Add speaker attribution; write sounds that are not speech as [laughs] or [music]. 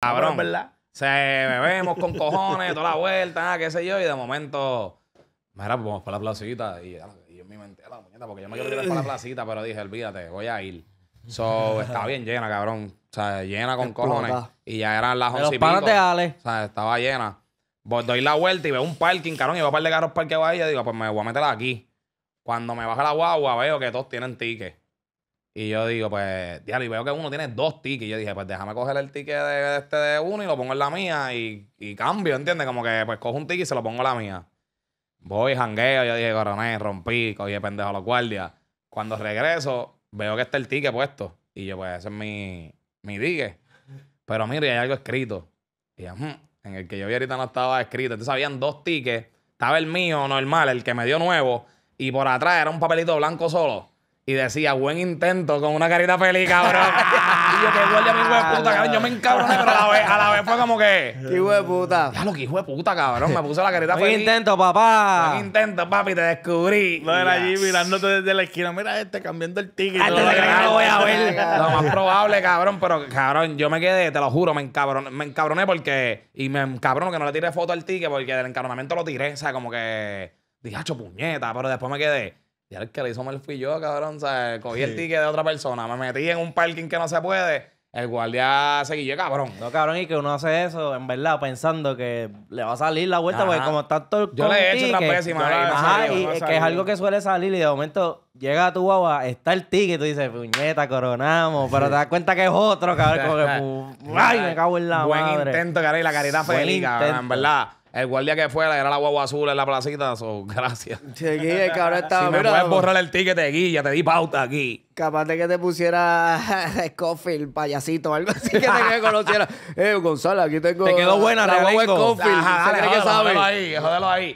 Speaker 1: Cabrón. ¿verdad?
Speaker 2: Se bebemos con cojones, toda la vuelta, qué sé yo, y de momento. Mira, pues vamos para la placita. Y, yo me a ah, la muñeca porque yo me quiero ir para la placita, pero dije, olvídate, voy a ir.
Speaker 1: So, [laughs] estaba bien
Speaker 2: llena, cabrón. O sea, llena con cojones. Y ya eran las once y pico. Ale. O sea, estaba llena. Voy, pues doy la vuelta y veo un parking, cabrón, y veo un par de carros parqueados ahí. Y digo, pues me voy a meter aquí. Cuando me baja la guagua, veo que todos tienen tickets. Y yo digo, pues, diablo, y veo que uno tiene dos tickets. Yo dije, pues déjame coger el ticket de, este de uno y lo pongo en la mía y, cambio, ¿entiendes? Como que pues cojo un ticket y se lo pongo en la mía. Voy, jangueo, yo dije, coroné, rompí, cogí el pendejo a los guardias. Cuando regreso, veo que está el ticket puesto. Y yo, pues, ese es mi, mi Pero mire, hay algo escrito. Y yo, hmm", en el que yo vi ahorita no estaba escrito. Entonces habían dos tickets. Estaba el mío normal, el que me dio nuevo. Y por atrás era un papelito blanco solo y decía, buen intento, con una carita feliz, cabrón. [laughs] y yo, que a mi hijo de puta, cabrón. Yo me encabroné, pero a la vez, a la vez fue como que. ¿Qué hijo de puta? Ya lo que hijo de puta, cabrón. Me puse la carita feliz. Buen intento, papá. Buen intento, papi, te descubrí. No era allí mirándote desde la esquina. Mira este, cambiando el ticket. Antes que lo voy a ver. lo más probable, cabrón, pero cabrón, yo me quedé, te lo juro, me encabroné, me encabroné porque. Y me encabrono que no le tiré foto al ticket porque del encabronamiento lo tiré. O sea, como que. Dije, puñeta, pero después me quedé ya el que le hizo mal fui yo, cabrón. O sea, cogí el ticket de otra persona, me metí en un parking que no se puede. El guardia seguía, cabrón. No, cabrón, y que uno hace eso, en verdad, pensando que le va a salir la vuelta, porque como está todo el Yo le he hecho otra pésima y Ajá, y que es algo que suele salir y de momento llega tu guagua, está el ticket y tú dices, puñeta, coronamos, pero te das [laughs] cuenta que es otro, cabrón, como que, ay, me cago en la Buen intento, cabrón, la caridad feliz, cabrón, en verdad. El guardia que fuera era la guagua azul en la placita, [laughs] gracias. cabrón estaba. Si me puedes borrar el ticket de guilla te di pauta aquí. Capaz de que te pusiera Scofield, [laughs] payasito, algo así que te conociera. [laughs] eh, Gonzalo, aquí tengo. Te quedó buena, la guagua Scofield. ¿Se que sabe? ahí, jódelo ahí.